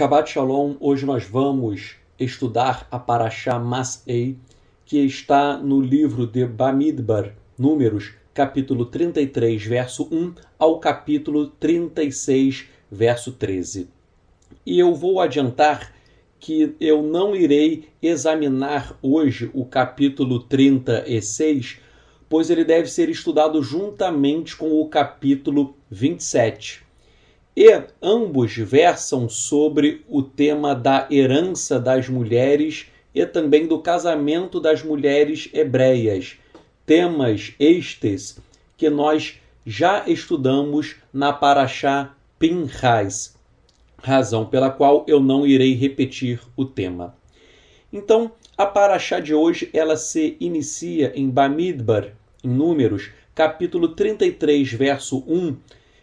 Shabbat Shalom, hoje nós vamos estudar a Parashá Mas'ei, que está no livro de Bamidbar, Números, capítulo 33, verso 1, ao capítulo 36, verso 13. E eu vou adiantar que eu não irei examinar hoje o capítulo 36, pois ele deve ser estudado juntamente com o capítulo 27 e ambos versam sobre o tema da herança das mulheres e também do casamento das mulheres hebreias, temas estes que nós já estudamos na Paraxá Pinhas, razão pela qual eu não irei repetir o tema. Então, a Paraxá de hoje ela se inicia em Bamidbar, em Números, capítulo 33, verso 1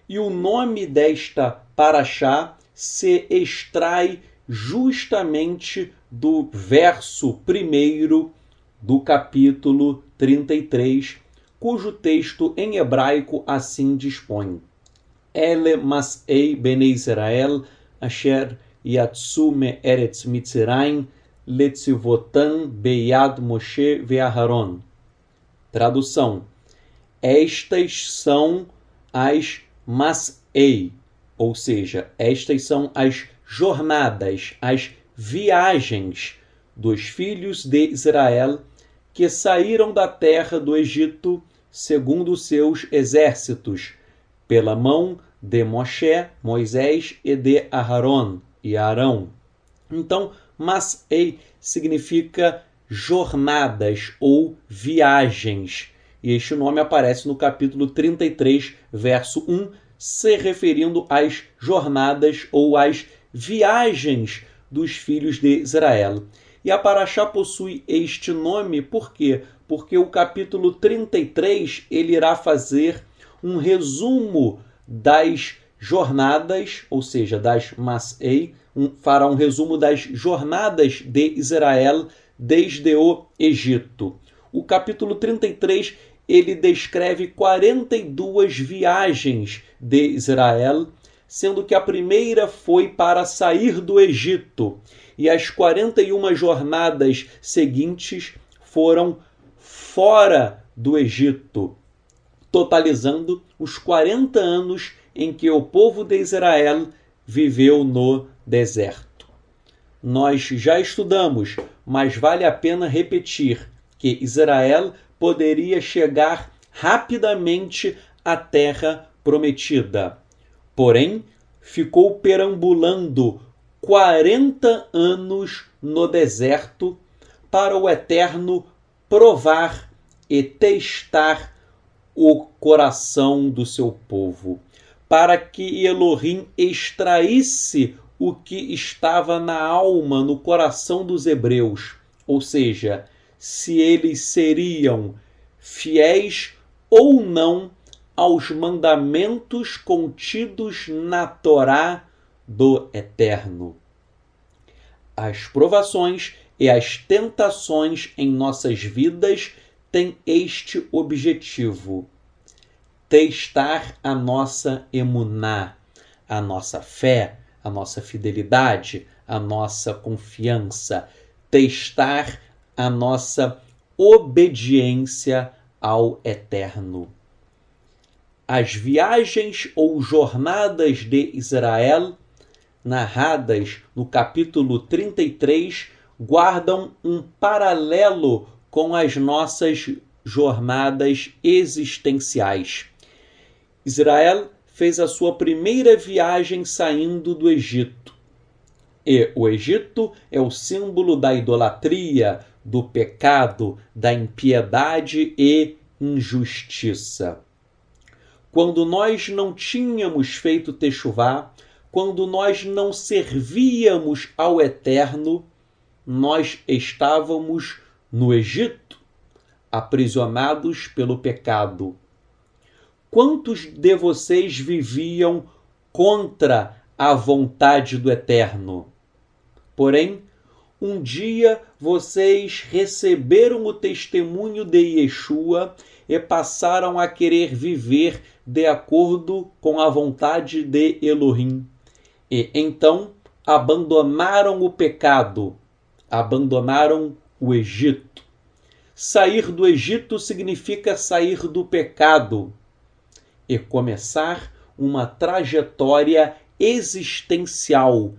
e o nome desta paraxá se extrai justamente do verso primeiro do capítulo 33, cujo texto em hebraico assim dispõe: Ele masei bene Israel asher yatsu eretz mitzrayim letzivotan beyad Moshe ve'aharon. Tradução: Estas são as mas ei, ou seja, estas são as jornadas, as viagens dos filhos de Israel que saíram da terra do Egito segundo seus exércitos, pela mão de Moshe, Moisés e de Aharon e Arão. Então, mas ei significa jornadas ou viagens e este nome aparece no capítulo 33, verso 1, se referindo às jornadas ou às viagens dos filhos de Israel. E a Paraxá possui este nome por quê? Porque o capítulo 33 ele irá fazer um resumo das jornadas, ou seja, das Masei, um, fará um resumo das jornadas de Israel desde o Egito. O capítulo 33 ele descreve 42 viagens de Israel, sendo que a primeira foi para sair do Egito, e as 41 jornadas seguintes foram fora do Egito, totalizando os 40 anos em que o povo de Israel viveu no deserto. Nós já estudamos, mas vale a pena repetir que Israel poderia chegar rapidamente à terra prometida. Porém, ficou perambulando 40 anos no deserto para o Eterno provar e testar o coração do seu povo, para que Elohim extraísse o que estava na alma, no coração dos hebreus, ou seja, se eles seriam fiéis ou não aos mandamentos contidos na Torá do Eterno. As provações e as tentações em nossas vidas têm este objetivo: testar a nossa emuná, a nossa fé, a nossa fidelidade, a nossa confiança, testar a nossa obediência ao Eterno. As viagens ou jornadas de Israel, narradas no capítulo 33, guardam um paralelo com as nossas jornadas existenciais. Israel fez a sua primeira viagem saindo do Egito. E o Egito é o símbolo da idolatria, do pecado, da impiedade e injustiça. Quando nós não tínhamos feito Techuvá, quando nós não servíamos ao Eterno, nós estávamos no Egito, aprisionados pelo pecado. Quantos de vocês viviam contra a vontade do Eterno? Porém, um dia vocês receberam o testemunho de Yeshua e passaram a querer viver de acordo com a vontade de Elohim. E então abandonaram o pecado, abandonaram o Egito. Sair do Egito significa sair do pecado e começar uma trajetória existencial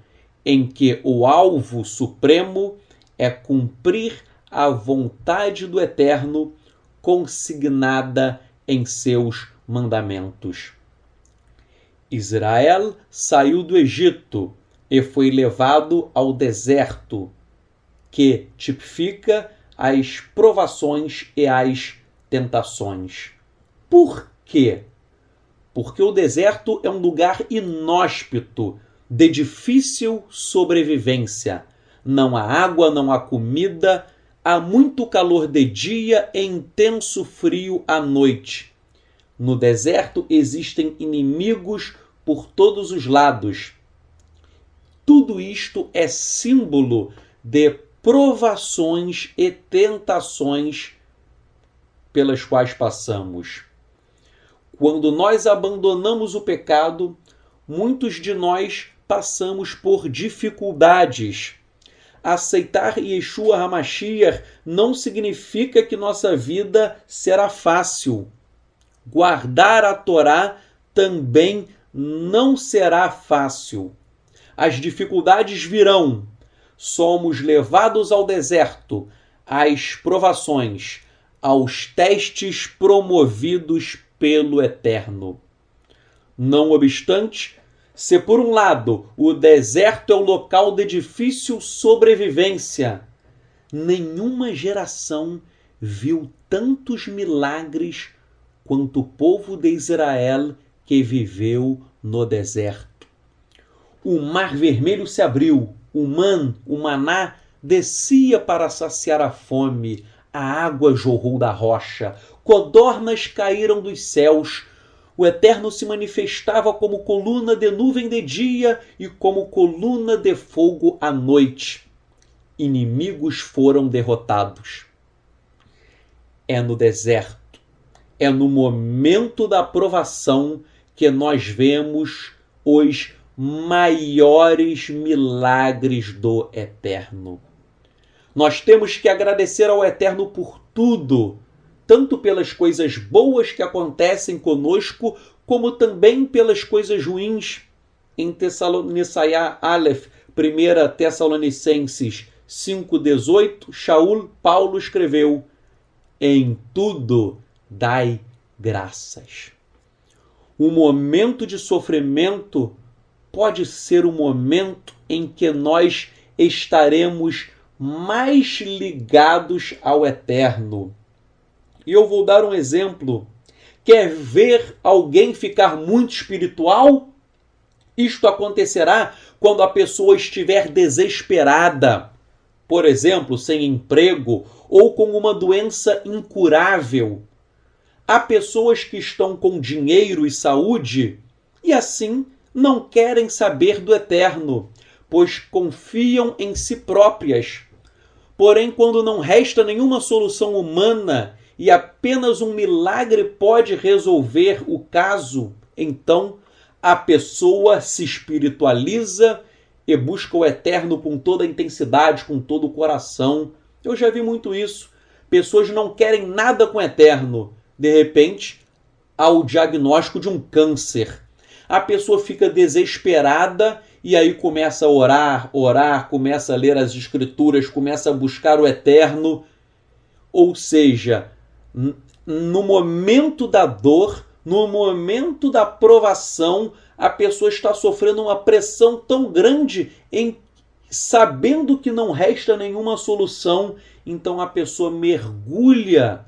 em que o alvo supremo é cumprir a vontade do Eterno consignada em seus mandamentos. Israel saiu do Egito e foi levado ao deserto, que tipifica as provações e as tentações. Por quê? Porque o deserto é um lugar inóspito de difícil sobrevivência. Não há água, não há comida, há muito calor de dia e intenso frio à noite. No deserto existem inimigos por todos os lados. Tudo isto é símbolo de provações e tentações pelas quais passamos. Quando nós abandonamos o pecado, muitos de nós passamos por dificuldades. Aceitar Yeshua Hamashiach não significa que nossa vida será fácil. Guardar a Torá também não será fácil. As dificuldades virão. Somos levados ao deserto, às provações, aos testes promovidos pelo Eterno. Não obstante, se por um lado o deserto é o local de difícil sobrevivência, nenhuma geração viu tantos milagres quanto o povo de Israel que viveu no deserto. O mar vermelho se abriu, o man, o maná, descia para saciar a fome, a água jorrou da rocha, codornas caíram dos céus, o Eterno se manifestava como coluna de nuvem de dia e como coluna de fogo à noite. Inimigos foram derrotados. É no deserto, é no momento da provação que nós vemos os maiores milagres do Eterno. Nós temos que agradecer ao Eterno por tudo tanto pelas coisas boas que acontecem conosco, como também pelas coisas ruins. Em Tessalonicenses Aleph, 1 Tessalonicenses 5,18, Shaul Paulo escreveu: Em tudo dai graças. O momento de sofrimento pode ser o momento em que nós estaremos mais ligados ao eterno. E eu vou dar um exemplo. Quer ver alguém ficar muito espiritual? Isto acontecerá quando a pessoa estiver desesperada, por exemplo, sem emprego ou com uma doença incurável. Há pessoas que estão com dinheiro e saúde e assim não querem saber do eterno, pois confiam em si próprias. Porém, quando não resta nenhuma solução humana e apenas um milagre pode resolver o caso, então a pessoa se espiritualiza e busca o eterno com toda a intensidade, com todo o coração. Eu já vi muito isso. Pessoas não querem nada com o eterno. De repente, há o diagnóstico de um câncer. A pessoa fica desesperada e aí começa a orar, orar, começa a ler as escrituras, começa a buscar o eterno. Ou seja, no momento da dor, no momento da provação, a pessoa está sofrendo uma pressão tão grande em sabendo que não resta nenhuma solução, então a pessoa mergulha,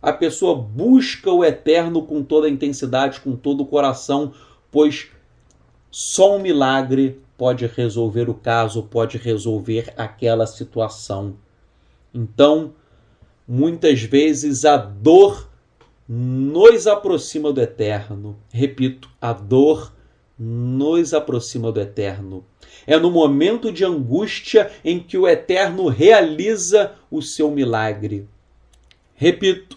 a pessoa busca o eterno com toda a intensidade, com todo o coração, pois só um milagre pode resolver o caso, pode resolver aquela situação. Então, Muitas vezes a dor nos aproxima do eterno. Repito, a dor nos aproxima do eterno. É no momento de angústia em que o eterno realiza o seu milagre. Repito,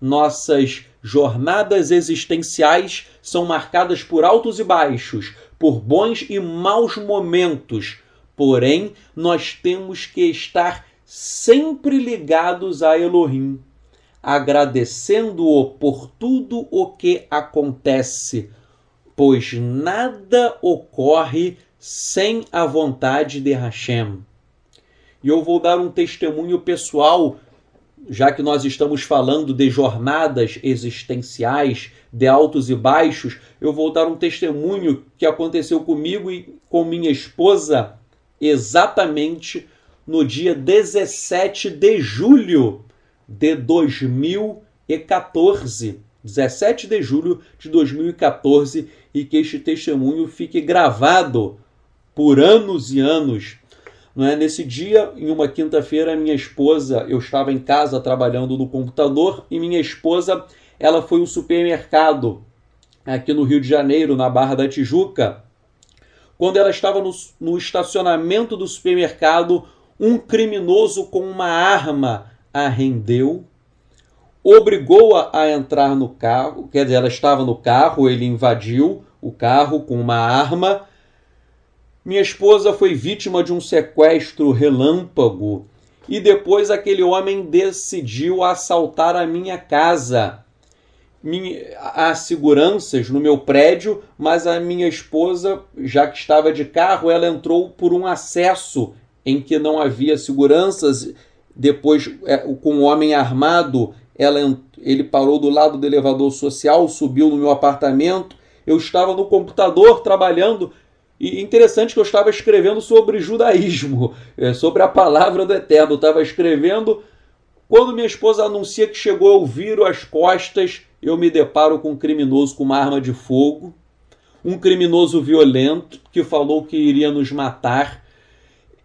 nossas jornadas existenciais são marcadas por altos e baixos, por bons e maus momentos. Porém, nós temos que estar sempre ligados a Elohim, agradecendo-o por tudo o que acontece, pois nada ocorre sem a vontade de Hashem. E eu vou dar um testemunho pessoal, já que nós estamos falando de jornadas existenciais, de altos e baixos, eu vou dar um testemunho que aconteceu comigo e com minha esposa exatamente no dia 17 de julho de 2014. 17 de julho de 2014 e que este testemunho fique gravado por anos e anos. Não é nesse dia, em uma quinta-feira, minha esposa, eu estava em casa trabalhando no computador e minha esposa, ela foi ao supermercado aqui no Rio de Janeiro, na Barra da Tijuca. Quando ela estava no, no estacionamento do supermercado, um criminoso com uma arma a rendeu, obrigou-a a entrar no carro, quer dizer, ela estava no carro, ele invadiu o carro com uma arma. Minha esposa foi vítima de um sequestro relâmpago e depois aquele homem decidiu assaltar a minha casa. há seguranças no meu prédio, mas a minha esposa, já que estava de carro, ela entrou por um acesso em que não havia seguranças, depois é, com um homem armado, ela, ele parou do lado do elevador social, subiu no meu apartamento, eu estava no computador trabalhando, e interessante que eu estava escrevendo sobre judaísmo, é, sobre a palavra do Eterno, eu estava escrevendo, quando minha esposa anuncia que chegou, eu viro as costas, eu me deparo com um criminoso com uma arma de fogo, um criminoso violento que falou que iria nos matar,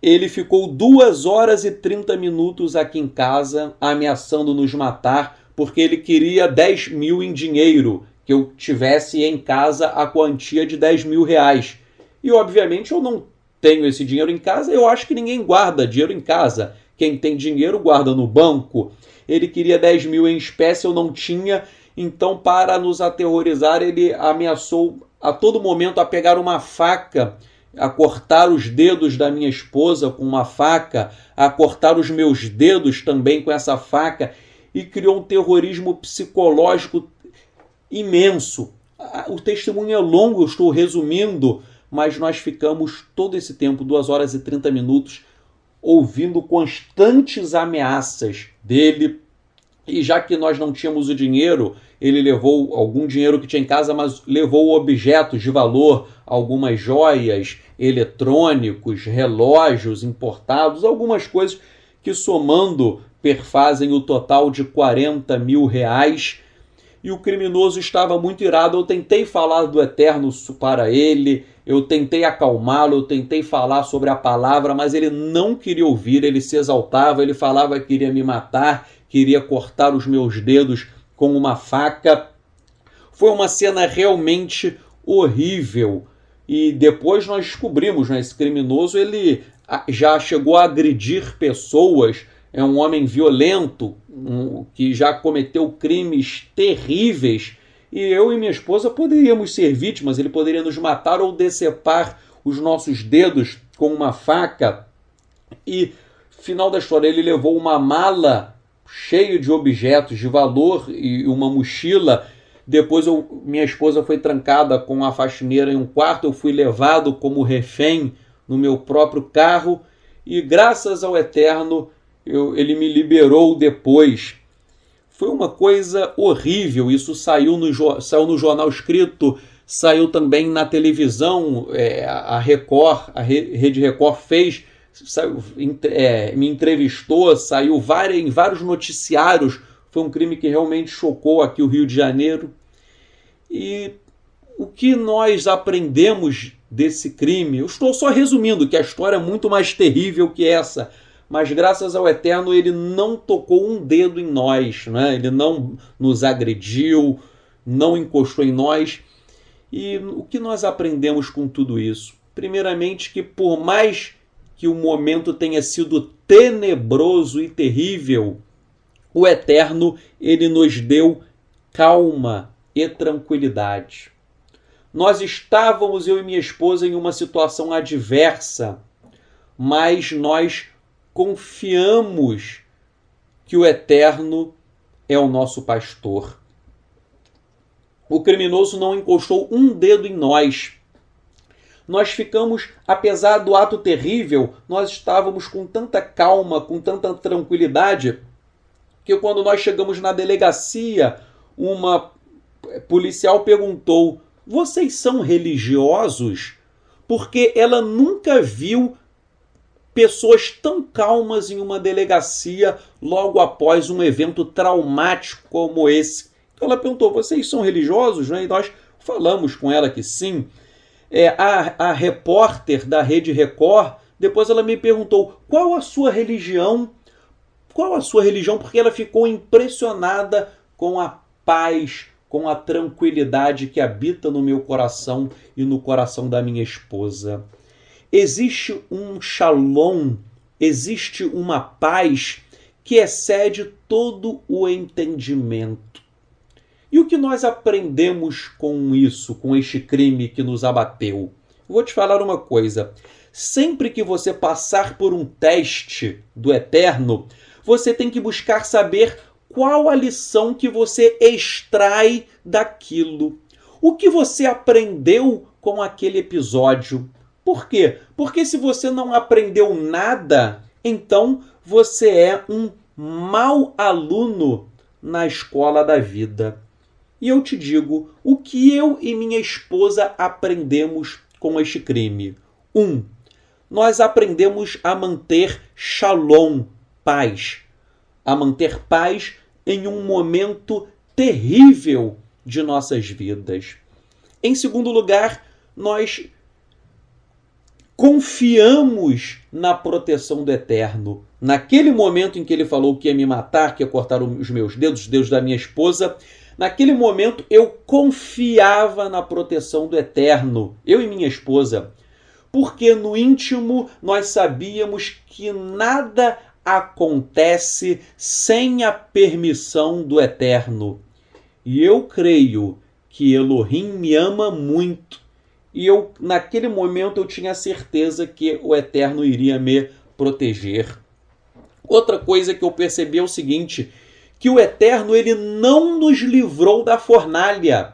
ele ficou duas horas e 30 minutos aqui em casa, ameaçando nos matar, porque ele queria 10 mil em dinheiro, que eu tivesse em casa a quantia de 10 mil reais. E obviamente eu não tenho esse dinheiro em casa, eu acho que ninguém guarda dinheiro em casa. Quem tem dinheiro guarda no banco. Ele queria 10 mil em espécie, eu não tinha. Então, para nos aterrorizar, ele ameaçou a todo momento a pegar uma faca a cortar os dedos da minha esposa com uma faca, a cortar os meus dedos também com essa faca, e criou um terrorismo psicológico imenso. Ah, o testemunho é longo, eu estou resumindo, mas nós ficamos todo esse tempo, 2 horas e 30 minutos, ouvindo constantes ameaças dele. E já que nós não tínhamos o dinheiro, ele levou algum dinheiro que tinha em casa, mas levou objetos de valor, algumas joias, eletrônicos, relógios importados, algumas coisas que somando perfazem o total de 40 mil reais. E o criminoso estava muito irado. Eu tentei falar do eterno para ele, eu tentei acalmá-lo, eu tentei falar sobre a palavra, mas ele não queria ouvir, ele se exaltava, ele falava que queria me matar, queria cortar os meus dedos com uma faca. Foi uma cena realmente horrível e depois nós descobrimos, né, esse criminoso ele ah, já chegou a agredir pessoas, é um homem violento um, que já cometeu crimes terríveis e eu e minha esposa poderíamos ser vítimas, ele poderia nos matar ou decepar os nossos dedos com uma faca. E final da história, ele levou uma mala cheia de objetos de valor e uma mochila depois eu, minha esposa foi trancada com a faxineira em um quarto, eu fui levado como refém no meu próprio carro e graças ao Eterno eu, ele me liberou depois. Foi uma coisa horrível, isso saiu no, saiu no jornal escrito, saiu também na televisão, é, a Record, a Rede Record fez, saiu, é, me entrevistou, saiu várias, em vários noticiários foi um crime que realmente chocou aqui o Rio de Janeiro. E o que nós aprendemos desse crime? Eu estou só resumindo, que a história é muito mais terrível que essa. Mas graças ao Eterno, ele não tocou um dedo em nós, né? ele não nos agrediu, não encostou em nós. E o que nós aprendemos com tudo isso? Primeiramente, que por mais que o momento tenha sido tenebroso e terrível, o Eterno, ele nos deu calma e tranquilidade. Nós estávamos, eu e minha esposa, em uma situação adversa, mas nós confiamos que o Eterno é o nosso pastor. O criminoso não encostou um dedo em nós. Nós ficamos, apesar do ato terrível, nós estávamos com tanta calma, com tanta tranquilidade, que quando nós chegamos na delegacia, uma eh, policial perguntou: "Vocês são religiosos?" Porque ela nunca viu pessoas tão calmas em uma delegacia logo após um evento traumático como esse. Então ela perguntou: "Vocês são religiosos?" Né? E nós falamos com ela que sim. É, a, a repórter da Rede Record depois ela me perguntou qual a sua religião qual a sua religião, porque ela ficou impressionada com a paz, com a tranquilidade que habita no meu coração e no coração da minha esposa. Existe um shalom, existe uma paz que excede todo o entendimento. E o que nós aprendemos com isso, com este crime que nos abateu? vou te falar uma coisa. Sempre que você passar por um teste do eterno, você tem que buscar saber qual a lição que você extrai daquilo. O que você aprendeu com aquele episódio? Por quê? Porque se você não aprendeu nada, então você é um mau aluno na escola da vida. E eu te digo o que eu e minha esposa aprendemos com este crime. 1. Um, nós aprendemos a manter shalom, paz, a manter paz em um momento terrível de nossas vidas. Em segundo lugar, nós confiamos na proteção do Eterno. Naquele momento em que ele falou que ia me matar, que ia cortar os meus dedos, os dedos da minha esposa, naquele momento eu confiava na proteção do Eterno, eu e minha esposa, porque no íntimo nós sabíamos que nada acontece sem a permissão do Eterno. E eu creio que Elohim me ama muito. E eu, naquele momento, eu tinha certeza que o Eterno iria me proteger. Outra coisa que eu percebi é o seguinte, que o Eterno ele não nos livrou da fornalha,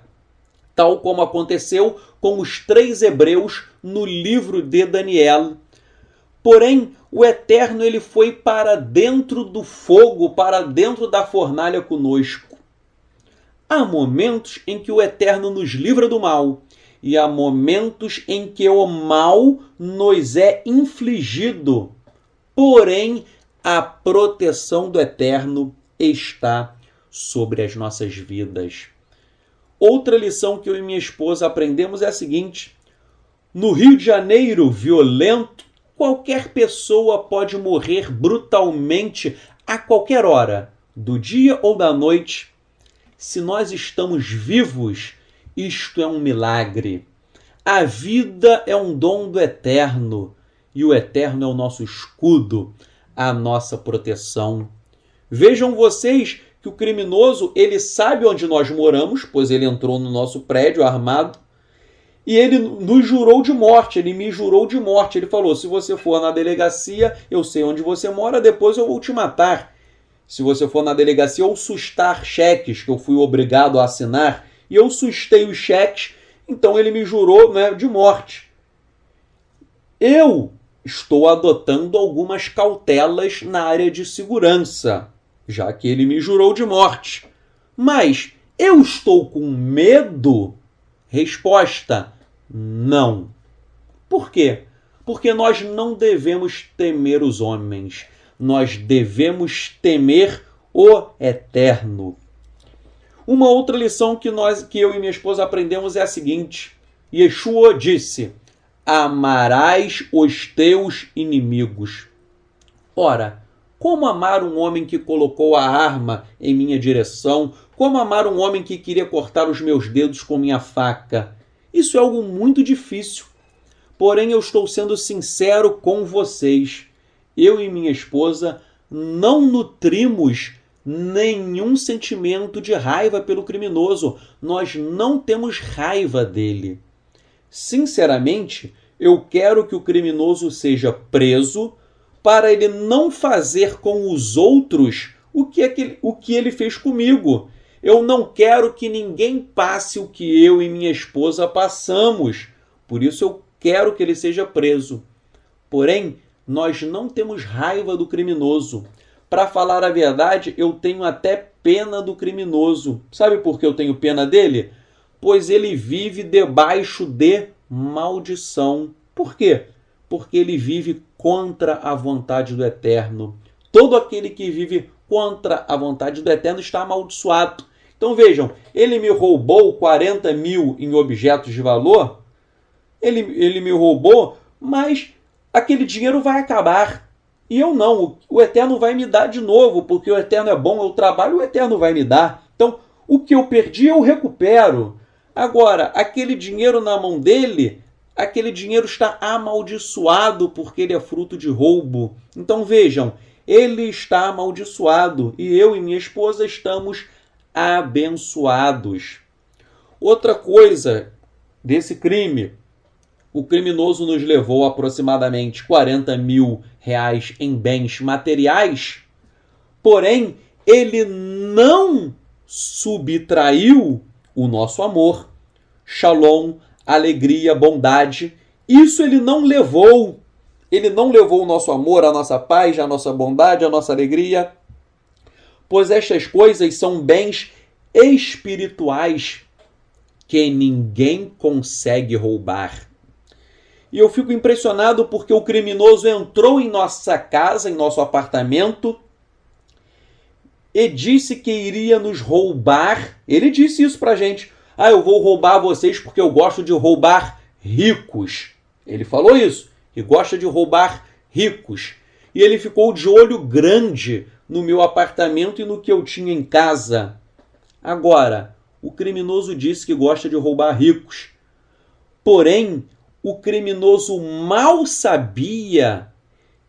tal como aconteceu com os três hebreus no livro de Daniel. Porém, o Eterno ele foi para dentro do fogo, para dentro da fornalha conosco. Há momentos em que o Eterno nos livra do mal, e há momentos em que o mal nos é infligido. Porém, a proteção do Eterno está sobre as nossas vidas. Outra lição que eu e minha esposa aprendemos é a seguinte: no Rio de Janeiro violento, Qualquer pessoa pode morrer brutalmente a qualquer hora, do dia ou da noite. Se nós estamos vivos, isto é um milagre. A vida é um dom do eterno, e o eterno é o nosso escudo, a nossa proteção. Vejam vocês que o criminoso, ele sabe onde nós moramos, pois ele entrou no nosso prédio armado. E ele nos jurou de morte, ele me jurou de morte. Ele falou: se você for na delegacia, eu sei onde você mora, depois eu vou te matar. Se você for na delegacia ou sustar cheques que eu fui obrigado a assinar, e eu sustei os cheques, então ele me jurou né, de morte. Eu estou adotando algumas cautelas na área de segurança, já que ele me jurou de morte. Mas eu estou com medo Resposta: não. Por quê? Porque nós não devemos temer os homens, nós devemos temer o eterno. Uma outra lição que nós, que eu e minha esposa aprendemos é a seguinte: Yeshua disse: "Amarás os teus inimigos". Ora, como amar um homem que colocou a arma em minha direção? Como amar um homem que queria cortar os meus dedos com minha faca? Isso é algo muito difícil. Porém, eu estou sendo sincero com vocês. Eu e minha esposa não nutrimos nenhum sentimento de raiva pelo criminoso. Nós não temos raiva dele. Sinceramente, eu quero que o criminoso seja preso para ele não fazer com os outros o que, é que, o que ele fez comigo. Eu não quero que ninguém passe o que eu e minha esposa passamos. Por isso eu quero que ele seja preso. Porém, nós não temos raiva do criminoso. Para falar a verdade, eu tenho até pena do criminoso. Sabe por que eu tenho pena dele? Pois ele vive debaixo de maldição. Por quê? Porque ele vive contra a vontade do Eterno. Todo aquele que vive contra a vontade do Eterno está amaldiçoado. Então vejam, ele me roubou 40 mil em objetos de valor, ele, ele me roubou, mas aquele dinheiro vai acabar. E eu não, o Eterno vai me dar de novo, porque o Eterno é bom, eu é trabalho, o Eterno vai me dar. Então, o que eu perdi, eu recupero. Agora, aquele dinheiro na mão dele aquele dinheiro está amaldiçoado porque ele é fruto de roubo. Então vejam, ele está amaldiçoado e eu e minha esposa estamos abençoados. Outra coisa desse crime, o criminoso nos levou aproximadamente 40 mil reais em bens materiais, porém ele não subtraiu o nosso amor. Shalom alegria, bondade. Isso ele não levou. Ele não levou o nosso amor, a nossa paz, a nossa bondade, a nossa alegria. Pois estas coisas são bens espirituais que ninguém consegue roubar. E eu fico impressionado porque o criminoso entrou em nossa casa, em nosso apartamento, e disse que iria nos roubar. Ele disse isso pra gente ah, eu vou roubar vocês porque eu gosto de roubar ricos. Ele falou isso, e gosta de roubar ricos. E ele ficou de olho grande no meu apartamento e no que eu tinha em casa. Agora, o criminoso disse que gosta de roubar ricos. Porém, o criminoso mal sabia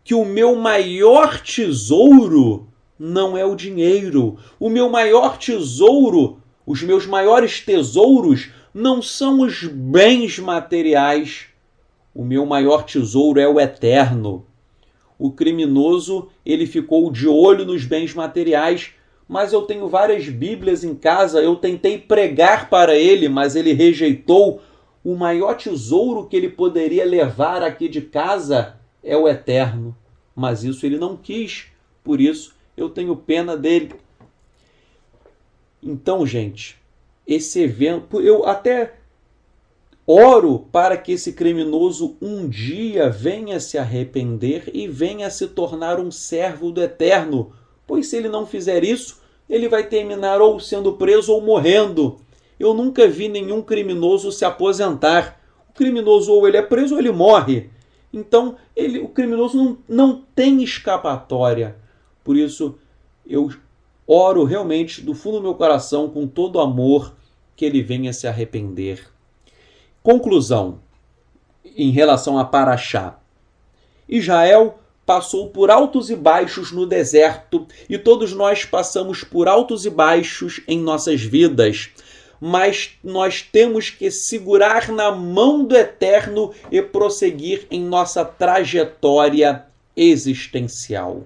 que o meu maior tesouro não é o dinheiro. O meu maior tesouro os meus maiores tesouros não são os bens materiais. O meu maior tesouro é o eterno. O criminoso, ele ficou de olho nos bens materiais, mas eu tenho várias Bíblias em casa, eu tentei pregar para ele, mas ele rejeitou. O maior tesouro que ele poderia levar aqui de casa é o eterno. Mas isso ele não quis, por isso eu tenho pena dele. Então, gente, esse evento, eu até oro para que esse criminoso um dia venha se arrepender e venha se tornar um servo do Eterno, pois se ele não fizer isso, ele vai terminar ou sendo preso ou morrendo. Eu nunca vi nenhum criminoso se aposentar. O criminoso ou ele é preso ou ele morre. Então, ele, o criminoso não, não tem escapatória. Por isso, eu oro realmente do fundo do meu coração, com todo amor, que ele venha se arrepender. Conclusão em relação a Paraxá. Israel passou por altos e baixos no deserto e todos nós passamos por altos e baixos em nossas vidas. Mas nós temos que segurar na mão do Eterno e prosseguir em nossa trajetória existencial.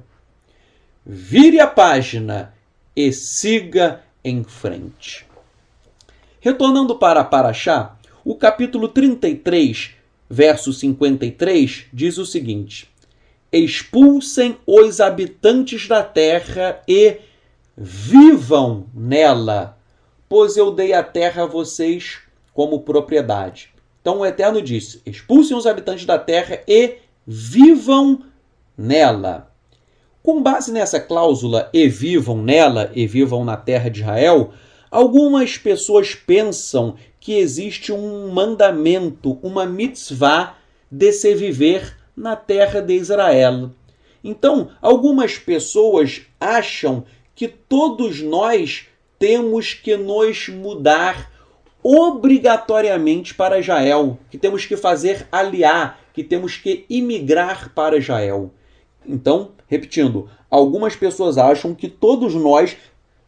Vire a página e siga em frente. Retornando para Paraxá, o capítulo 33, verso 53, diz o seguinte: Expulsem os habitantes da terra e vivam nela, pois eu dei a terra a vocês como propriedade. Então o Eterno disse: expulsem os habitantes da terra e vivam nela. Com base nessa cláusula, e vivam nela, e vivam na terra de Israel, algumas pessoas pensam que existe um mandamento, uma mitzvah de se viver na terra de Israel. Então, algumas pessoas acham que todos nós temos que nos mudar obrigatoriamente para Israel, que temos que fazer aliar, que temos que imigrar para Israel. Então, repetindo, algumas pessoas acham que todos nós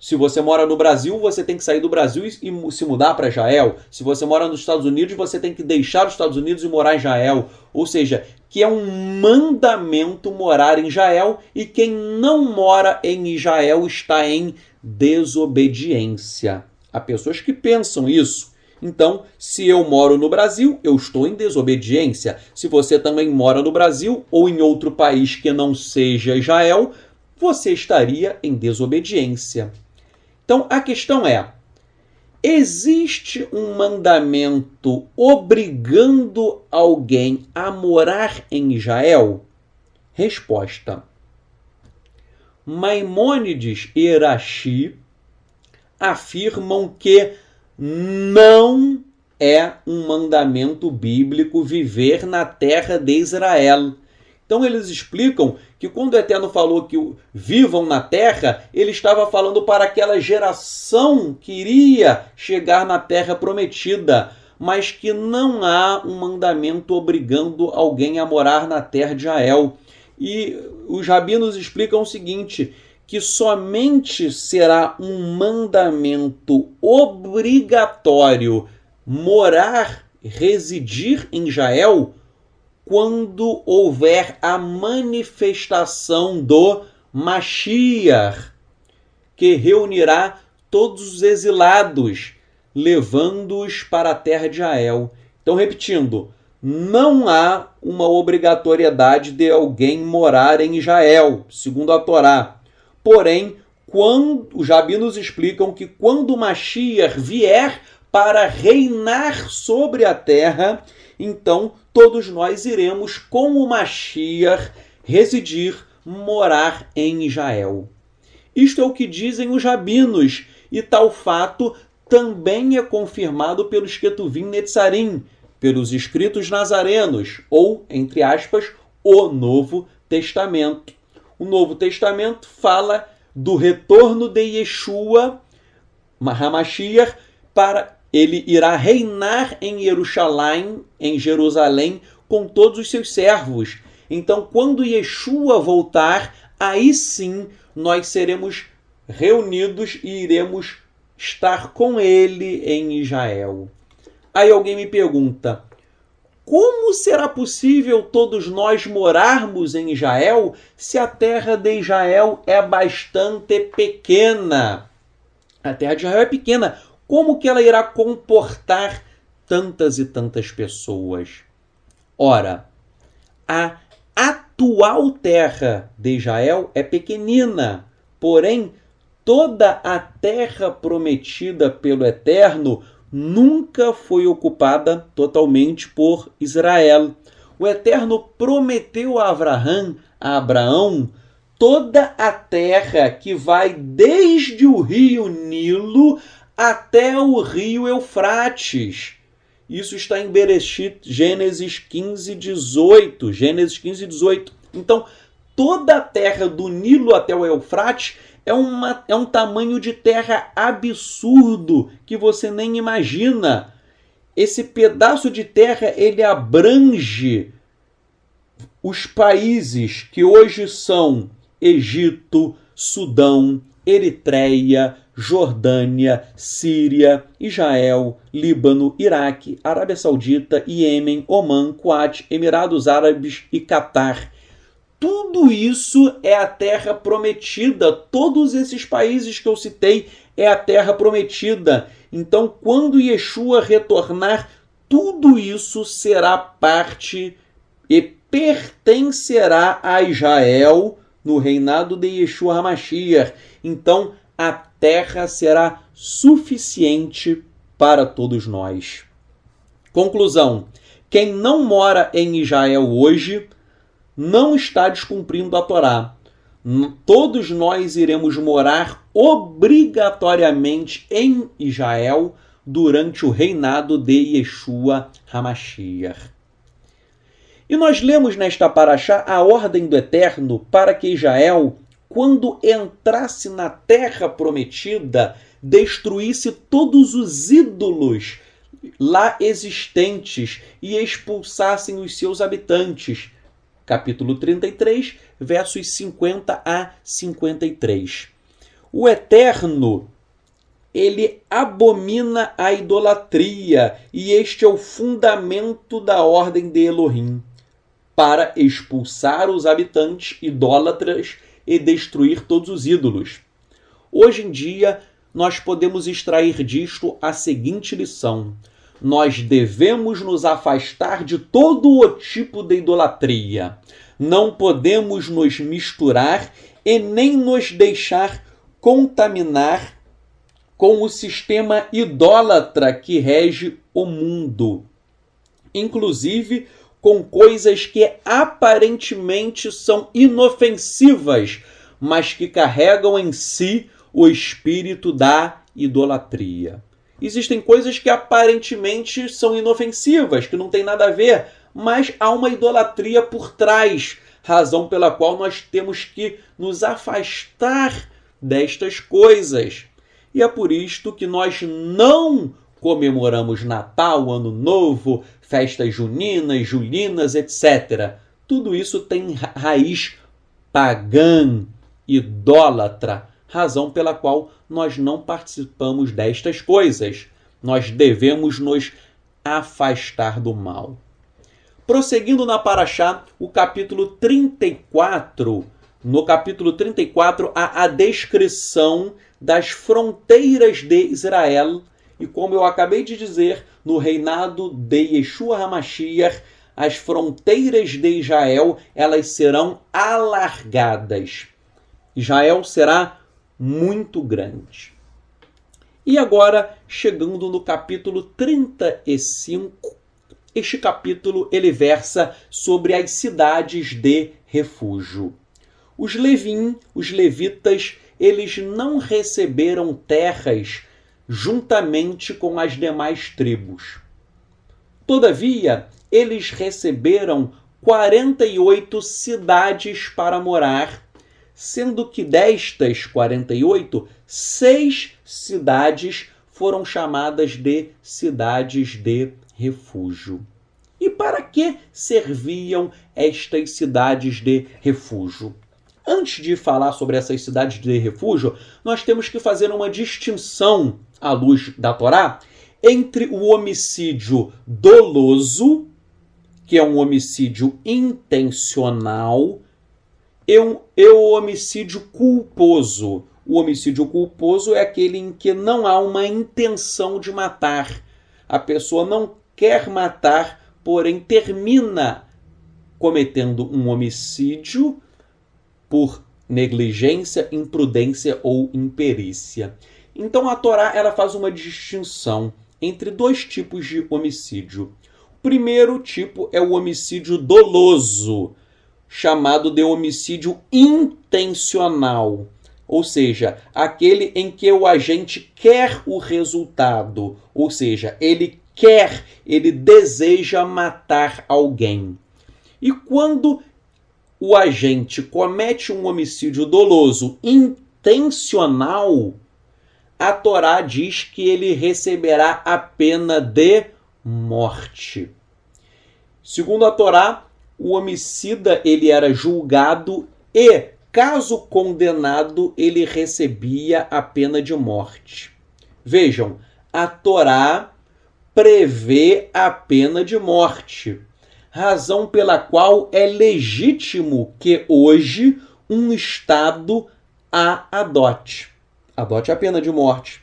se você mora no Brasil, você tem que sair do Brasil e, se mudar para Israel. Se você mora nos Estados Unidos, você tem que deixar os Estados Unidos e morar em Israel. Ou seja, que é um mandamento morar em Israel e quem não mora em Israel está em desobediência. Há pessoas que pensam isso. Então, se eu moro no Brasil, eu estou em desobediência. Se você também mora no Brasil ou em outro país que não seja Israel, você estaria em desobediência. Então, a questão é: existe um mandamento obrigando alguém a morar em Israel? Resposta: Maimônides e Rashi afirmam que não é um mandamento bíblico viver na terra de Israel. Então eles explicam que quando o Eterno falou que vivam na terra, ele estava falando para aquela geração que iria chegar na terra prometida, mas que não há um mandamento obrigando alguém a morar na terra de Israel. E os rabinos explicam o seguinte: que somente será um mandamento obrigatório morar, residir em Jael, quando houver a manifestação do Mashiach, que reunirá todos os exilados, levando-os para a terra de Jael. Então, repetindo, não há uma obrigatoriedade de alguém morar em Israel, segundo a Torá Porém, quando os rabinos explicam que quando Mashiach vier para reinar sobre a terra, então todos nós iremos com o Mashiach residir, morar em Israel. Isto é o que dizem os rabinos, e tal fato também é confirmado pelos Ketuvim Netzarim, pelos escritos nazarenos, ou, entre aspas, o Novo Testamento o Novo Testamento fala do retorno de Yeshua, Mahamashiach, para ele irá reinar em Jerusalém, em Jerusalém, com todos os seus servos. Então, quando Yeshua voltar, aí sim nós seremos reunidos e iremos estar com ele em Israel. Aí alguém me pergunta: como será possível todos nós morarmos em Israel se a terra de Israel é bastante pequena? A terra de Israel é pequena. Como que ela irá comportar tantas e tantas pessoas? Ora, a atual terra de Israel é pequenina, porém toda a terra prometida pelo Eterno nunca foi ocupada totalmente por Israel. O Eterno prometeu a Abraão, a Abraão toda a terra que vai desde o rio Nilo até o rio Eufrates. Isso está em Bereshit, Gênesis 15, 18. Gênesis 15, 18. Então, toda a terra do Nilo até o Eufrates é, uma, é um tamanho de terra absurdo que você nem imagina. Esse pedaço de terra ele abrange os países que hoje são Egito, Sudão, Eritreia, Jordânia, Síria, Israel, Líbano, Iraque, Arábia Saudita, Iêmen, Omã, Kuwait, Emirados Árabes e Catar. Tudo isso é a terra prometida. Todos esses países que eu citei é a terra prometida. Então, quando Yeshua retornar, tudo isso será parte e pertencerá a Israel no reinado de Yeshua HaMashiach. Então, a terra será suficiente para todos nós. Conclusão: quem não mora em Israel hoje não está descumprindo a Torá. Todos nós iremos morar obrigatoriamente em Israel durante o reinado de Yeshua Hamashiach. E nós lemos nesta paraxá a ordem do Eterno para que Israel, quando entrasse na terra prometida, destruísse todos os ídolos lá existentes e expulsassem os seus habitantes capítulo 33, versos 50 a 53. O Eterno, ele abomina a idolatria, e este é o fundamento da ordem de Elohim, para expulsar os habitantes idólatras e destruir todos os ídolos. Hoje em dia, nós podemos extrair disto a seguinte lição: nós devemos nos afastar de todo o tipo de idolatria. Não podemos nos misturar e nem nos deixar contaminar com o sistema idólatra que rege o mundo, inclusive com coisas que aparentemente são inofensivas, mas que carregam em si o espírito da idolatria existem coisas que aparentemente são inofensivas, que não tem nada a ver, mas há uma idolatria por trás, razão pela qual nós temos que nos afastar destas coisas. E é por isto que nós não comemoramos Natal, Ano Novo, festas juninas, julinas, etc. Tudo isso tem raiz pagã, idólatra, razão pela qual nós não participamos destas coisas. Nós devemos nos afastar do mal. Prosseguindo na Paraxá, o capítulo 34, no capítulo 34 há a descrição das fronteiras de Israel e como eu acabei de dizer, no reinado de Yeshua HaMashiach, as fronteiras de Israel elas serão alargadas. Israel será muito grande. E agora, chegando no capítulo 35, este capítulo ele versa sobre as cidades de refúgio. Os levim, os levitas, eles não receberam terras juntamente com as demais tribos. Todavia, eles receberam 48 cidades para morar sendo que destas 48, seis cidades foram chamadas de cidades de refúgio. E para que serviam estas cidades de refúgio? Antes de falar sobre essas cidades de refúgio, nós temos que fazer uma distinção à luz da Torá entre o homicídio doloso, que é um homicídio intencional, e o, e o homicídio culposo. O homicídio culposo é aquele em que não há uma intenção de matar. A pessoa não quer matar, porém termina cometendo um homicídio por negligência, imprudência ou imperícia. Então a Torá ela faz uma distinção entre dois tipos de homicídio. O primeiro tipo é o homicídio doloso, chamado de homicídio intencional, ou seja, aquele em que o agente quer o resultado, ou seja, ele quer, ele deseja matar alguém. E quando o agente comete um homicídio doloso intencional, a Torá diz que ele receberá a pena de morte. Segundo a Torá, o homicida ele era julgado e, caso condenado, ele recebia a pena de morte. Vejam, a Torá prevê a pena de morte, razão pela qual é legítimo que hoje um Estado a adote. Adote a pena de morte.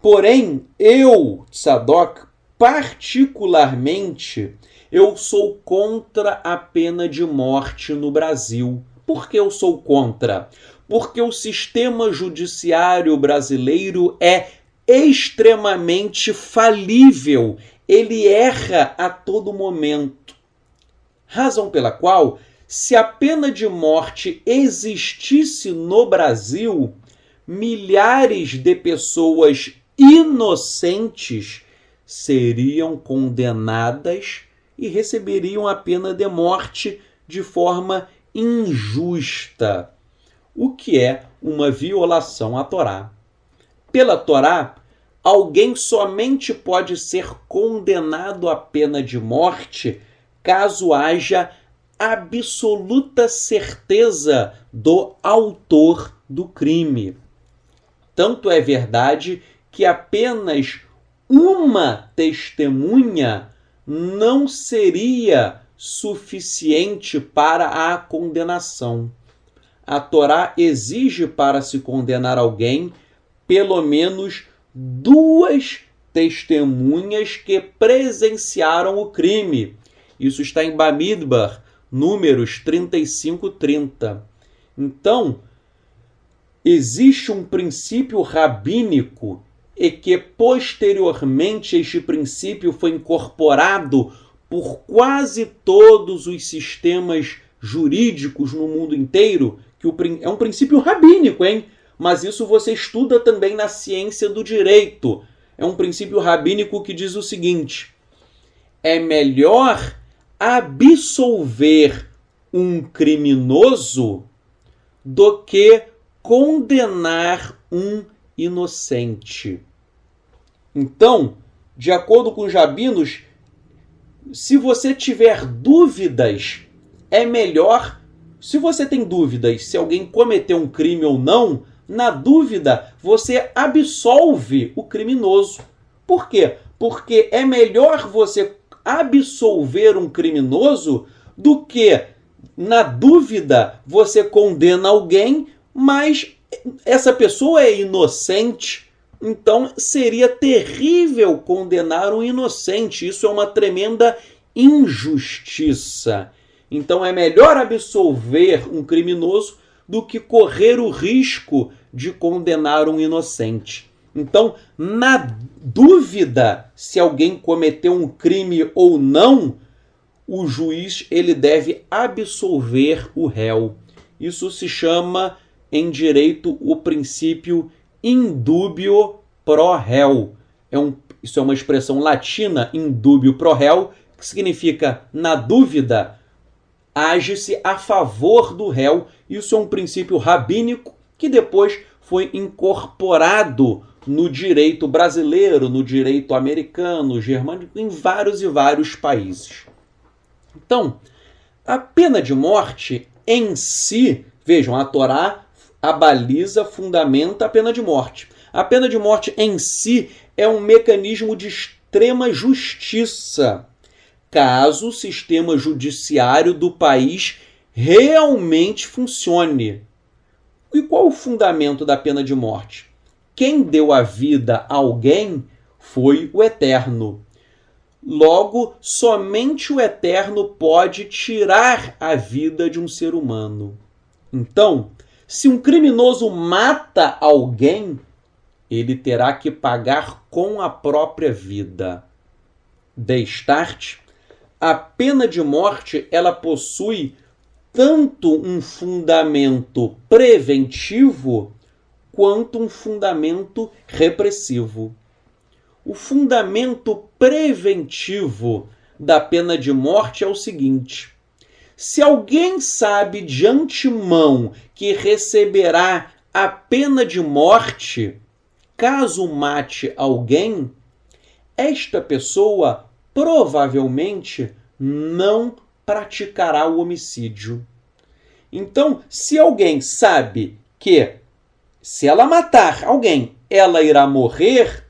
Porém, eu, Sadok, particularmente, eu sou contra a pena de morte no Brasil. Por que eu sou contra? Porque o sistema judiciário brasileiro é extremamente falível. Ele erra a todo momento. Razão pela qual, se a pena de morte existisse no Brasil, milhares de pessoas inocentes seriam condenadas e receberiam a pena de morte de forma injusta, o que é uma violação à Torá. Pela Torá, alguém somente pode ser condenado à pena de morte caso haja absoluta certeza do autor do crime. Tanto é verdade que apenas uma testemunha não seria suficiente para a condenação. A Torá exige para se condenar alguém pelo menos duas testemunhas que presenciaram o crime. Isso está em Bamidbar, números 35 30. Então, existe um princípio rabínico e que posteriormente este princípio foi incorporado por quase todos os sistemas jurídicos no mundo inteiro, que é um princípio rabínico, hein? Mas isso você estuda também na ciência do direito. É um princípio rabínico que diz o seguinte: é melhor absolver um criminoso do que condenar um inocente. Então, de acordo com os se você tiver dúvidas, é melhor. Se você tem dúvidas se alguém cometeu um crime ou não, na dúvida você absolve o criminoso. Por quê? Porque é melhor você absolver um criminoso do que, na dúvida, você condena alguém, mas essa pessoa é inocente, então seria terrível condenar um inocente. Isso é uma tremenda injustiça. Então é melhor absolver um criminoso do que correr o risco de condenar um inocente. Então, na dúvida se alguém cometeu um crime ou não, o juiz ele deve absolver o réu. Isso se chama em direito o princípio indúbio pro réu. É um, isso é uma expressão latina, indúbio pro réu, que significa, na dúvida, age-se a favor do réu. Isso é um princípio rabínico que depois foi incorporado no direito brasileiro, no direito americano, germânico, em vários e vários países. Então, a pena de morte em si, vejam, a Torá a baliza fundamenta a pena de morte. A pena de morte em si é um mecanismo de extrema justiça, caso o sistema judiciário do país realmente funcione. E qual o fundamento da pena de morte? Quem deu a vida a alguém foi o Eterno. Logo, somente o Eterno pode tirar a vida de um ser humano. Então, se um criminoso mata alguém, ele terá que pagar com a própria vida. Destarte, a pena de morte ela possui tanto um fundamento preventivo quanto um fundamento repressivo. O fundamento preventivo da pena de morte é o seguinte: se alguém sabe de antemão que receberá a pena de morte, caso mate alguém, esta pessoa provavelmente não praticará o homicídio. Então, se alguém sabe que, se ela matar alguém, ela irá morrer,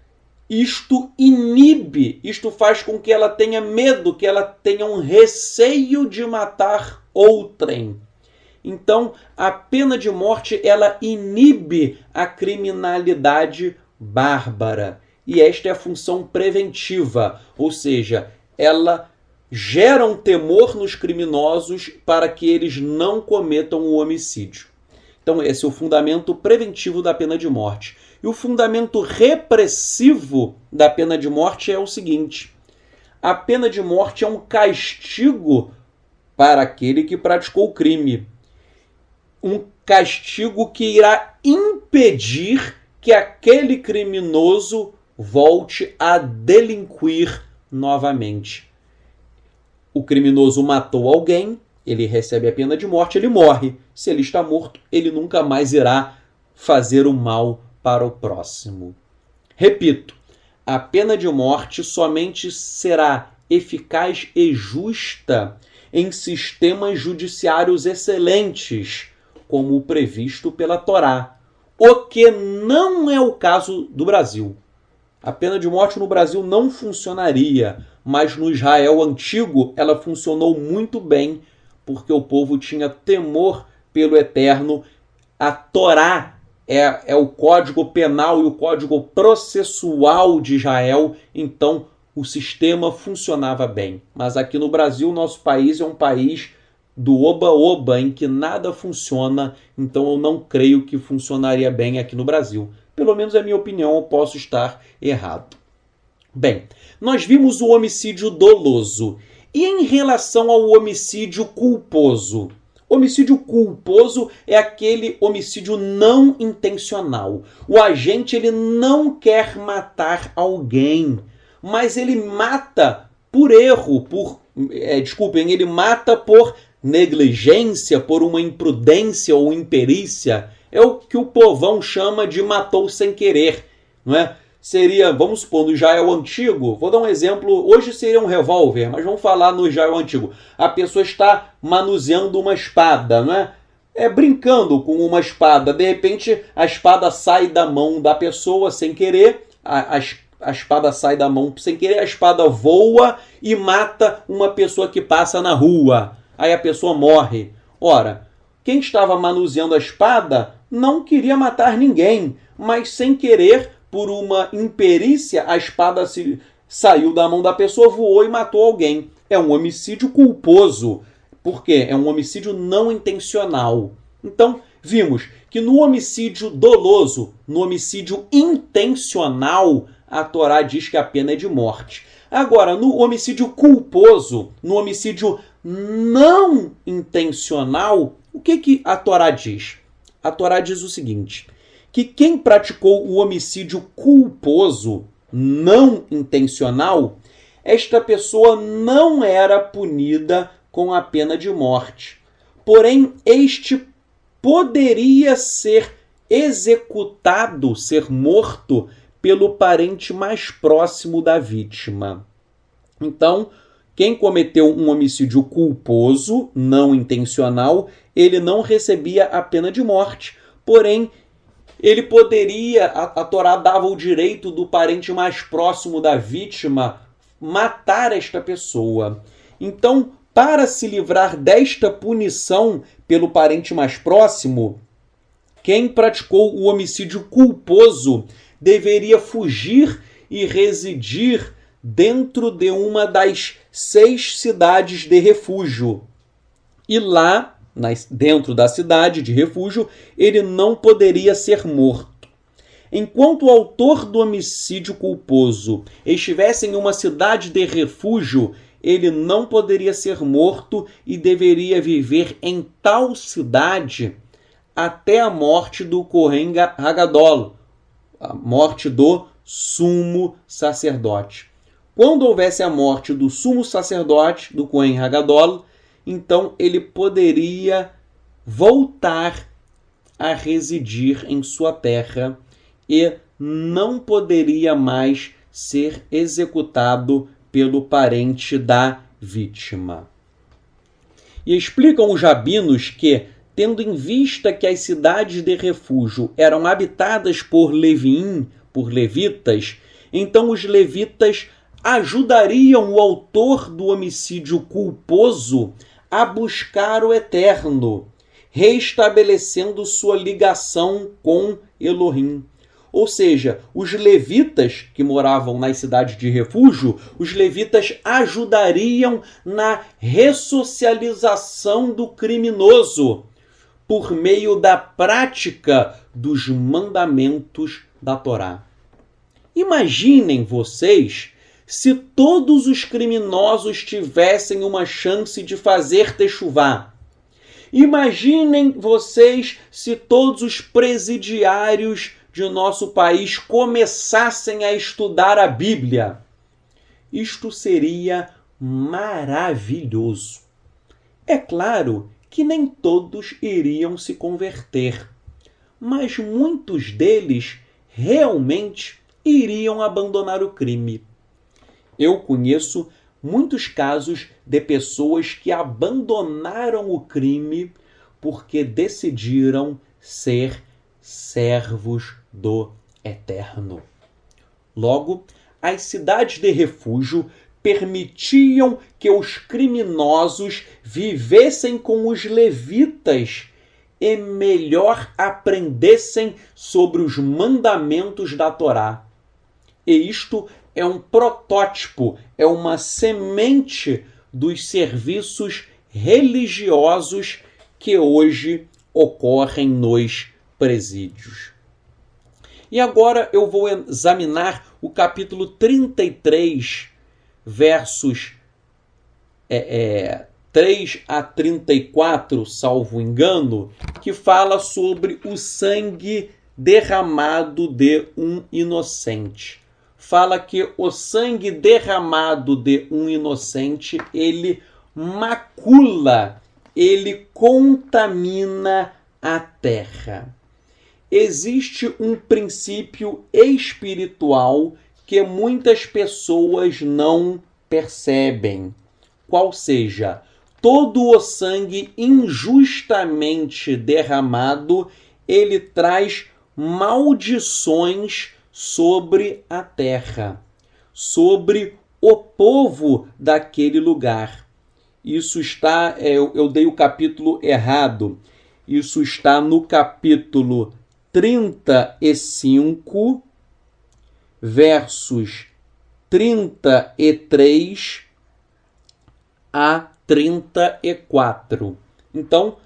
isto inibe, isto faz com que ela tenha medo, que ela tenha um receio de matar outrem. Então, a pena de morte ela inibe a criminalidade bárbara. E esta é a função preventiva, ou seja, ela gera um temor nos criminosos para que eles não cometam o homicídio. Então, esse é o fundamento preventivo da pena de morte. E o fundamento repressivo da pena de morte é o seguinte: a pena de morte é um castigo para aquele que praticou o crime. Um castigo que irá impedir que aquele criminoso volte a delinquir novamente. O criminoso matou alguém, ele recebe a pena de morte, ele morre. Se ele está morto, ele nunca mais irá fazer o mal para o próximo. Repito, a pena de morte somente será eficaz e justa em sistemas judiciários excelentes, como o previsto pela Torá, o que não é o caso do Brasil. A pena de morte no Brasil não funcionaria, mas no Israel antigo ela funcionou muito bem, porque o povo tinha temor pelo eterno. A Torá é, é o código penal e o código processual de Israel, então o sistema funcionava bem. Mas aqui no Brasil, nosso país é um país do oba-oba em que nada funciona, então eu não creio que funcionaria bem aqui no Brasil. Pelo menos é minha opinião, eu posso estar errado. Bem, nós vimos o homicídio doloso. E em relação ao homicídio culposo? Homicídio culposo é aquele homicídio não intencional. O agente ele não quer matar alguém, mas ele mata por erro, por é, desculpem, ele mata por negligência, por uma imprudência ou imperícia. É o que o povão chama de matou sem querer, não é? seria, vamos supor, no Jael antigo, vou dar um exemplo, hoje seria um revólver, mas vamos falar no Jael antigo. A pessoa está manuseando uma espada, não é? É brincando com uma espada. De repente, a espada sai da mão da pessoa sem querer, a, a, a espada sai da mão sem querer, a espada voa e mata uma pessoa que passa na rua. Aí a pessoa morre. Ora, quem estava manuseando a espada não queria matar ninguém, mas sem querer por uma imperícia, a espada se, saiu da mão da pessoa, voou e matou alguém. É um homicídio culposo. Por quê? É um homicídio não intencional. Então, vimos que no homicídio doloso, no homicídio intencional, a Torá diz que a pena é de morte. Agora, no homicídio culposo, no homicídio não intencional, o que, que a Torá diz? A Torá diz o seguinte: que quem praticou o homicídio culposo, não intencional, esta pessoa não era punida com a pena de morte. Porém, este poderia ser executado, ser morto pelo parente mais próximo da vítima. Então, quem cometeu um homicídio culposo, não intencional, ele não recebia a pena de morte, porém ele poderia, a, a Torá dava o direito do parente mais próximo da vítima matar esta pessoa. Então, para se livrar desta punição pelo parente mais próximo, quem praticou o homicídio culposo deveria fugir e residir dentro de uma das seis cidades de refúgio. E lá dentro da cidade de refúgio, ele não poderia ser morto. Enquanto o autor do homicídio culposo estivesse em uma cidade de refúgio, ele não poderia ser morto e deveria viver em tal cidade até a morte do Kohen Hagadol, a morte do sumo sacerdote. Quando houvesse a morte do sumo sacerdote, do Kohen Hagadol, então ele poderia voltar a residir em sua terra e não poderia mais ser executado pelo parente da vítima. E explicam os rabinos que, tendo em vista que as cidades de refúgio eram habitadas por Leviim, por levitas, então os levitas ajudariam o autor do homicídio culposo a buscar o eterno, restabelecendo sua ligação com Elohim. Ou seja, os levitas que moravam nas cidades de refúgio, os levitas ajudariam na ressocialização do criminoso por meio da prática dos mandamentos da Torá. Imaginem vocês se todos os criminosos tivessem uma chance de fazer techuvá. Imaginem vocês se todos os presidiários de nosso país começassem a estudar a Bíblia. Isto seria maravilhoso. É claro que nem todos iriam se converter, mas muitos deles realmente iriam abandonar o crime. Eu conheço muitos casos de pessoas que abandonaram o crime porque decidiram ser servos do Eterno. Logo, as cidades de refúgio permitiam que os criminosos vivessem com os levitas e melhor aprendessem sobre os mandamentos da Torá. E isto é um protótipo, é uma semente dos serviços religiosos que hoje ocorrem nos presídios. E agora eu vou examinar o capítulo 33, versos é, é, 3 a 34, salvo engano, que fala sobre o sangue derramado de um inocente fala que o sangue derramado de um inocente, ele macula, ele contamina a terra. Existe um princípio espiritual que muitas pessoas não percebem, qual seja, todo o sangue injustamente derramado, ele traz maldições sobre a terra, sobre o povo daquele lugar. Isso está, é, eu, eu dei o capítulo errado, isso está no capítulo 35, versos 33 a 34. Então,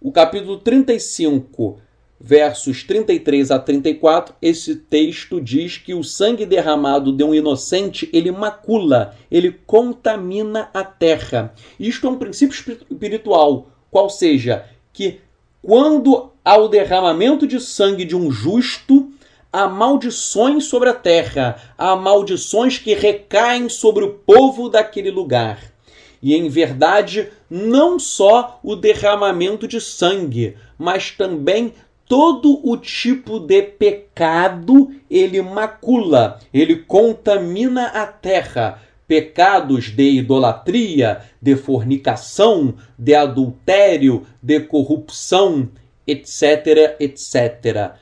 o capítulo 35 versos 33 a 34, esse texto diz que o sangue derramado de um inocente, ele macula, ele contamina a terra. Isto é um princípio espiritual, qual seja, que quando há o derramamento de sangue de um justo, há maldições sobre a terra, há maldições que recaem sobre o povo daquele lugar. E em verdade, não só o derramamento de sangue, mas também todo o tipo de pecado ele macula, ele contamina a terra. Pecados de idolatria, de fornicação, de adultério, de corrupção, etc, etc.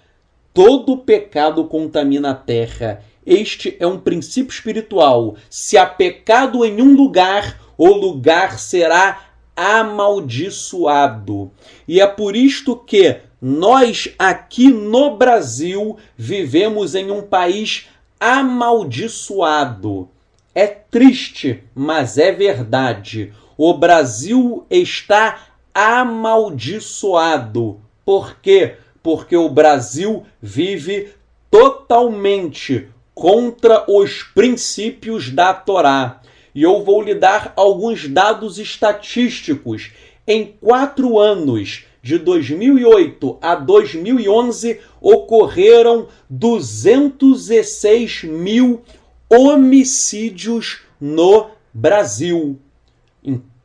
Todo pecado contamina a terra. Este é um princípio espiritual. Se há pecado em um lugar, o lugar será amaldiçoado. E é por isto que nós aqui no Brasil vivemos em um país amaldiçoado. É triste, mas é verdade. O Brasil está amaldiçoado. Por quê? Porque o Brasil vive totalmente contra os princípios da Torá. E eu vou lhe dar alguns dados estatísticos. Em quatro anos, de 2008 a 2011 ocorreram 206 mil homicídios no Brasil.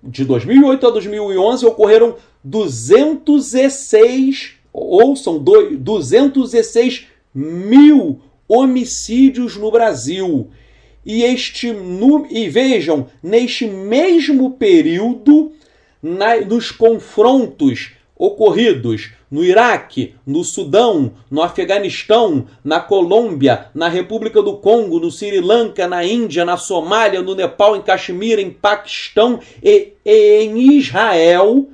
De 2008 a 2011 ocorreram 206, ou são 206 mil homicídios no Brasil. E este e vejam, neste mesmo período, na, nos confrontos ocorridos no Iraque, no Sudão, no Afeganistão, na Colômbia, na República do Congo, no Sri Lanka, na Índia, na Somália, no Nepal, em Caxemira, em Paquistão e, e em Israel,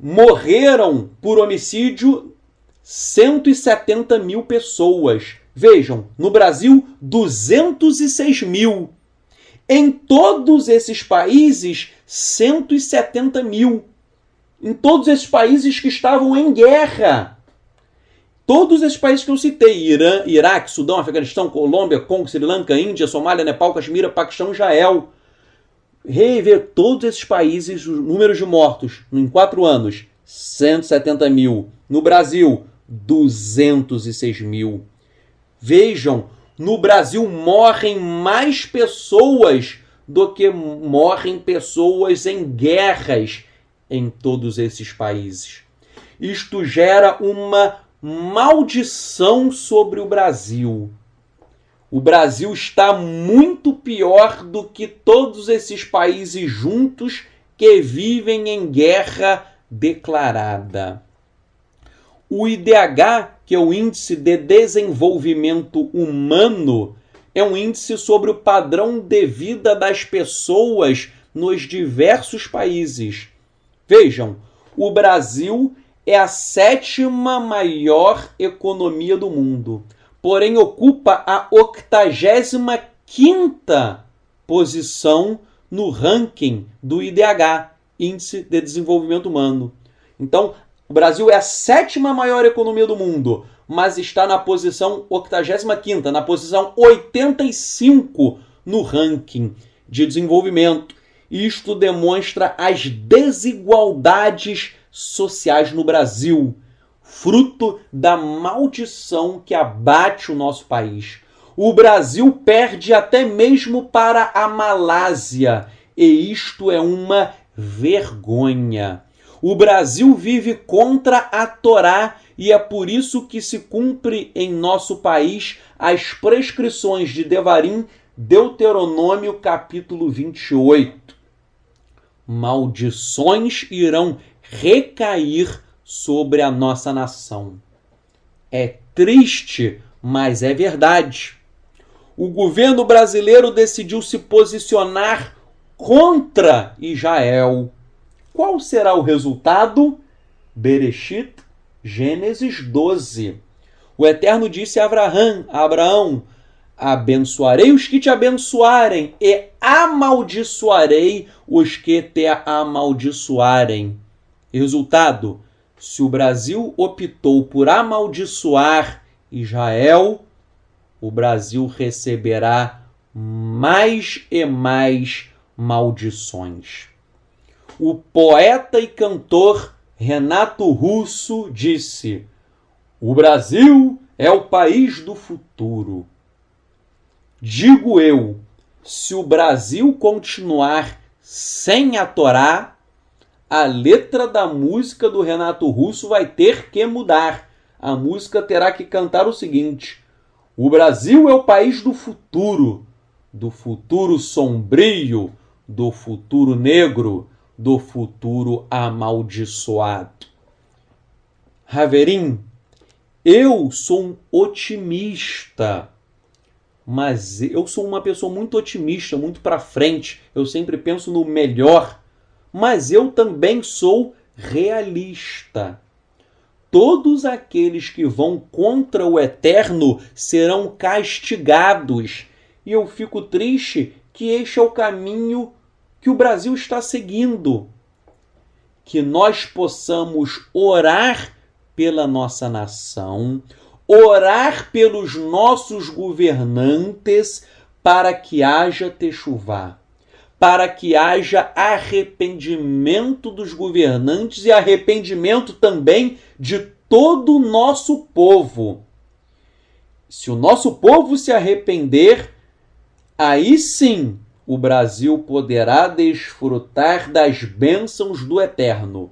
morreram por homicídio 170 mil pessoas. Vejam, no Brasil, 206 mil. Em todos esses países, 170 mil em todos esses países que estavam em guerra. Todos esses países que eu citei, Irã, Iraque, Sudão, Afeganistão, Colômbia, Congo, Sri Lanka, Índia, Somália, Nepal, Caxemira, Paquistão, Israel. Rever todos esses países, os números de mortos em quatro anos, 170 mil. No Brasil, 206 mil. Vejam, no Brasil morrem mais pessoas do que morrem pessoas em guerras em todos esses países. Isto gera uma maldição sobre o Brasil. O Brasil está muito pior do que todos esses países juntos que vivem em guerra declarada. O IDH, que é o Índice de Desenvolvimento Humano, é um índice sobre o padrão de vida das pessoas nos diversos países. Vejam, o Brasil é a sétima maior economia do mundo, porém ocupa a 85 quinta posição no ranking do IDH, Índice de Desenvolvimento Humano. Então, o Brasil é a sétima maior economia do mundo, mas está na posição 85 quinta, na posição 85 no ranking de desenvolvimento. Isto demonstra as desigualdades sociais no Brasil, fruto da maldição que abate o nosso país. O Brasil perde até mesmo para a Malásia, e isto é uma vergonha. O Brasil vive contra a Torá e é por isso que se cumpre em nosso país as prescrições de Devarim, Deuteronômio capítulo 28 maldições irão recair sobre a nossa nação. É triste, mas é verdade. O governo brasileiro decidiu se posicionar contra Israel. Qual será o resultado? Bereshit, Gênesis 12. O Eterno disse a Abraham, Abraão: abençoarei os que te abençoarem e amaldiçoarei os que te amaldiçoarem. Resultado: se o Brasil optou por amaldiçoar Israel, o Brasil receberá mais e mais maldições. O poeta e cantor Renato Russo disse: O Brasil é o país do futuro Digo eu, se o Brasil continuar sem a Torá, a letra da música do Renato Russo vai ter que mudar. A música terá que cantar o seguinte: O Brasil é o país do futuro, do futuro sombrio, do futuro negro, do futuro amaldiçoado. Raverim, eu sou um otimista mas eu sou uma pessoa muito otimista, muito para frente, eu sempre penso no melhor, mas eu também sou realista. Todos aqueles que vão contra o eterno serão castigados. E eu fico triste que este é o caminho que o Brasil está seguindo. Que nós possamos orar pela nossa nação, orar pelos nossos governantes para que haja techuvá, para que haja arrependimento dos governantes e arrependimento também de todo o nosso povo. Se o nosso povo se arrepender, aí sim o Brasil poderá desfrutar das bênçãos do Eterno.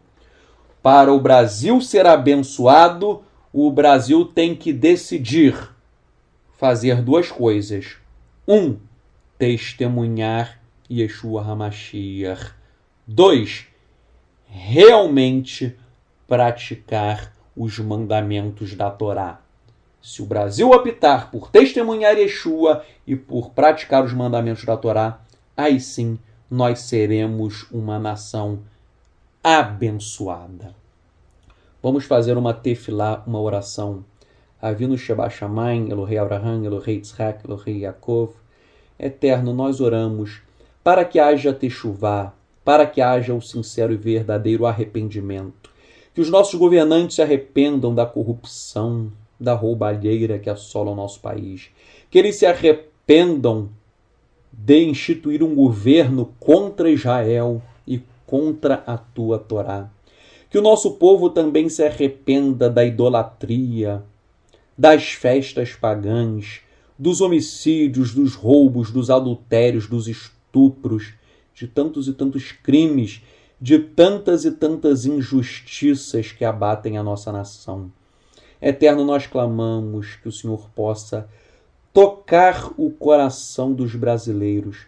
Para o Brasil ser abençoado, o Brasil tem que decidir fazer duas coisas. Um, testemunhar Yeshua Hamashiach. Dois, realmente praticar os mandamentos da Torá. Se o Brasil optar por testemunhar Yeshua e por praticar os mandamentos da Torá, aí sim nós seremos uma nação abençoada. Vamos fazer uma tefilá, uma oração. Avinu Sheba Shamayim, Elohei Abraham, Elohei Yitzhak, Elohei Yaakov. Eterno, nós oramos para que haja techuvá, para que haja o sincero e verdadeiro arrependimento. Que os nossos governantes se arrependam da corrupção, da roubalheira que assola o nosso país. Que eles se arrependam de instituir um governo contra Israel e contra a tua Torá. Que o nosso povo também se arrependa da idolatria, das festas pagãs, dos homicídios, dos roubos, dos adultérios, dos estupros, de tantos e tantos crimes, de tantas e tantas injustiças que abatem a nossa nação. Eterno, nós clamamos que o Senhor possa tocar o coração dos brasileiros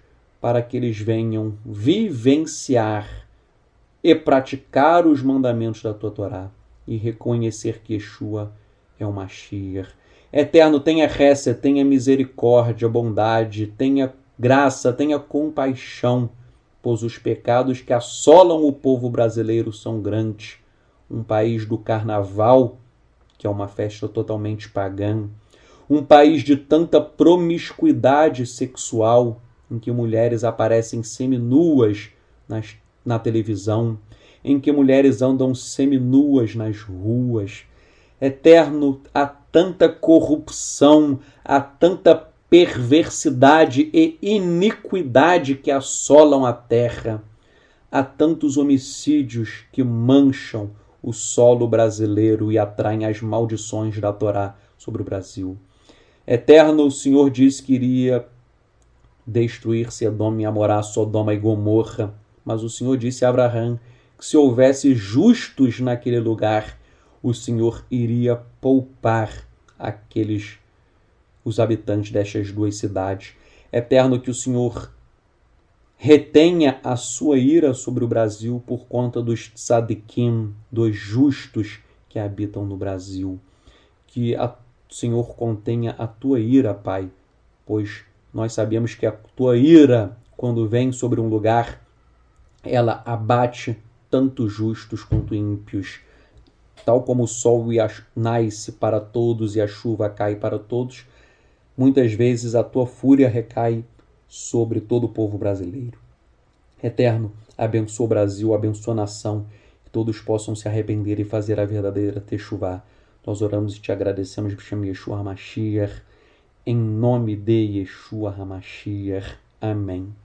para que eles venham vivenciar e praticar os mandamentos da tua Torá e reconhecer que Yeshua é o Mashiach. Eterno, tenha récia, tenha misericórdia, bondade, tenha graça, tenha compaixão, pois os pecados que assolam o povo brasileiro são grandes. Um país do carnaval, que é uma festa totalmente pagã, um país de tanta promiscuidade sexual, em que mulheres aparecem seminuas nas na televisão, em que mulheres andam seminuas nas ruas. Eterno, há tanta corrupção, há tanta perversidade e iniquidade que assolam a terra. Há tantos homicídios que mancham o solo brasileiro e atraem as maldições da Torá sobre o Brasil. Eterno, o Senhor diz que iria destruir Sedoma e Amorá, Sodoma e Gomorra mas o Senhor disse a Abraão que se houvesse justos naquele lugar, o Senhor iria poupar aqueles os habitantes destas duas cidades. É eterno que o Senhor retenha a sua ira sobre o Brasil por conta dos tzadikim, dos justos que habitam no Brasil. Que o Senhor contenha a tua ira, Pai, pois nós sabemos que a tua ira, quando vem sobre um lugar, ela abate tanto justos quanto ímpios. Tal como o sol nasce para todos e a chuva cai para todos, muitas vezes a tua fúria recai sobre todo o povo brasileiro. Eterno, abençoa o Brasil, abençoa a nação, que todos possam se arrepender e fazer a verdadeira techuvá. Nós oramos e te agradecemos, chame Yeshua Hamashiach, em nome de Yeshua Hamashiach. Amém.